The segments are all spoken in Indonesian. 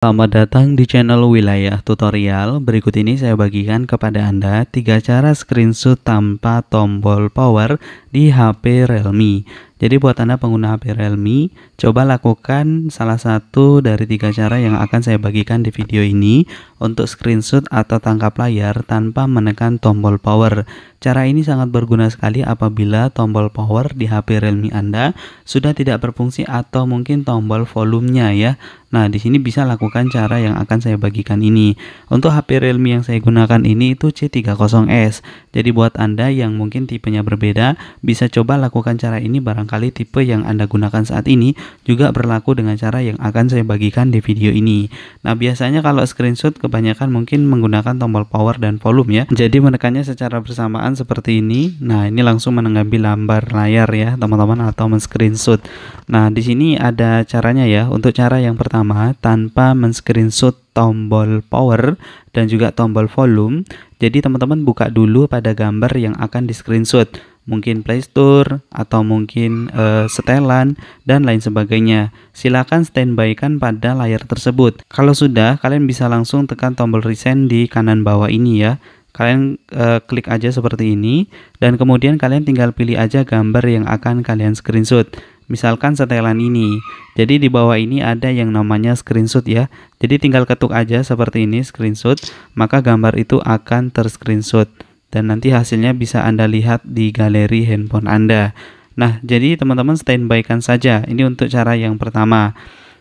Selamat datang di channel Wilayah Tutorial. Berikut ini saya bagikan kepada Anda tiga cara screenshot tanpa tombol power di HP Realme. Jadi buat Anda pengguna HP Realme, coba lakukan salah satu dari tiga cara yang akan saya bagikan di video ini untuk screenshot atau tangkap layar tanpa menekan tombol power. Cara ini sangat berguna sekali apabila tombol power di HP Realme Anda sudah tidak berfungsi atau mungkin tombol volumenya ya. Nah, di sini bisa lakukan cara yang akan saya bagikan ini. Untuk HP Realme yang saya gunakan ini itu C30S. Jadi buat Anda yang mungkin tipenya berbeda, bisa coba lakukan cara ini barangkali tipe yang Anda gunakan saat ini juga berlaku dengan cara yang akan saya bagikan di video ini. Nah, biasanya kalau screenshot kebanyakan mungkin menggunakan tombol power dan volume ya. Jadi menekannya secara bersamaan seperti ini. Nah, ini langsung menanggapi lambar layar ya, teman-teman atau men-screenshot. Nah, di sini ada caranya ya. Untuk cara yang pertama tanpa men-screenshot tombol power dan juga tombol volume jadi teman-teman buka dulu pada gambar yang akan di screenshot, mungkin playstore atau mungkin uh, setelan dan lain sebagainya. silahkan standby kan pada layar tersebut. Kalau sudah, kalian bisa langsung tekan tombol resend di kanan bawah ini ya kalian uh, klik aja seperti ini dan kemudian kalian tinggal pilih aja gambar yang akan kalian screenshot misalkan setelan ini. Jadi di bawah ini ada yang namanya screenshot ya. Jadi tinggal ketuk aja seperti ini screenshot, maka gambar itu akan terscreenshot dan nanti hasilnya bisa Anda lihat di galeri handphone Anda. Nah, jadi teman-teman standby-kan saja. Ini untuk cara yang pertama.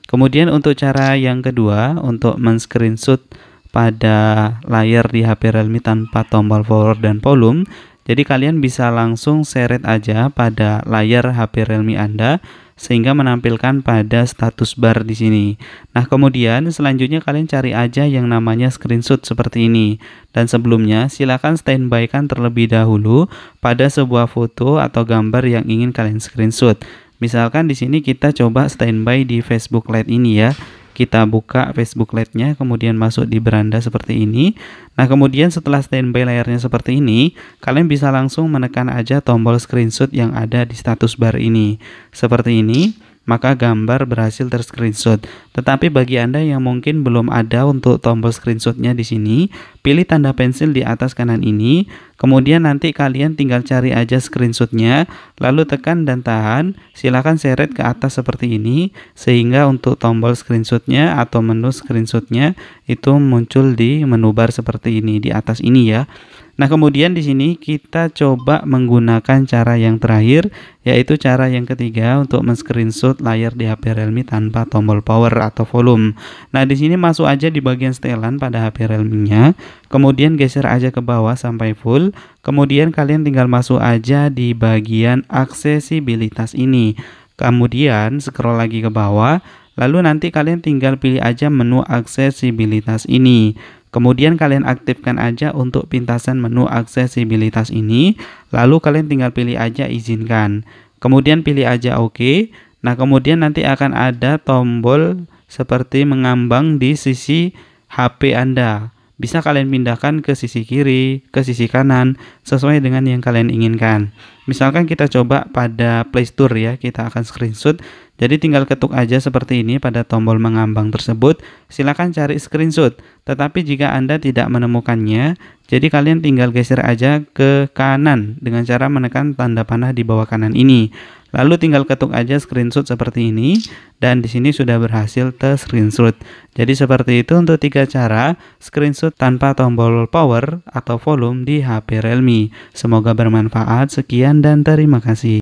Kemudian untuk cara yang kedua, untuk men-screenshot pada layar di HP Realme tanpa tombol forward dan volume, jadi kalian bisa langsung seret aja pada layar HP Realme Anda sehingga menampilkan pada status bar di sini. Nah, kemudian selanjutnya kalian cari aja yang namanya screenshot seperti ini. Dan sebelumnya, silakan standby kan terlebih dahulu pada sebuah foto atau gambar yang ingin kalian screenshot. Misalkan di sini kita coba standby di Facebook Lite ini ya kita buka Facebook Lite-nya, kemudian masuk di beranda seperti ini. Nah, kemudian setelah standby layarnya seperti ini, kalian bisa langsung menekan aja tombol screenshot yang ada di status bar ini. Seperti ini maka gambar berhasil terscreenshot. Tetapi bagi Anda yang mungkin belum ada untuk tombol screenshotnya di sini, pilih tanda pensil di atas kanan ini, Kemudian nanti kalian tinggal cari aja screenshotnya, lalu tekan dan tahan. Silahkan seret ke atas seperti ini, sehingga untuk tombol screenshotnya atau menu screenshotnya itu muncul di menu bar seperti ini di atas ini ya. Nah, kemudian di sini kita coba menggunakan cara yang terakhir, yaitu cara yang ketiga untuk men-screenshot layar di HP Realme tanpa tombol power atau volume. Nah, di sini masuk aja di bagian setelan pada HP Realme-nya, kemudian geser aja ke bawah sampai full kemudian kalian tinggal masuk aja di bagian aksesibilitas ini kemudian scroll lagi ke bawah lalu nanti kalian tinggal pilih aja menu aksesibilitas ini Kemudian kalian aktifkan aja untuk pintasan menu aksesibilitas ini, lalu kalian tinggal pilih aja izinkan. Kemudian pilih aja OK. Nah, kemudian nanti akan ada tombol seperti mengambang di sisi HP Anda. Bisa kalian pindahkan ke sisi kiri, ke sisi kanan, sesuai dengan yang kalian inginkan. Misalkan kita coba pada Play Store ya, kita akan screenshot. Jadi tinggal ketuk aja seperti ini pada tombol mengambang tersebut. Silakan cari screenshot. Tetapi jika Anda tidak menemukannya, jadi kalian tinggal geser aja ke kanan dengan cara menekan tanda panah di bawah kanan ini. Lalu tinggal ketuk aja screenshot seperti ini dan di sini sudah berhasil ter screenshot. Jadi seperti itu untuk tiga cara screenshot tanpa tombol power atau volume di HP Realme. Semoga bermanfaat. Sekian dan terima kasih.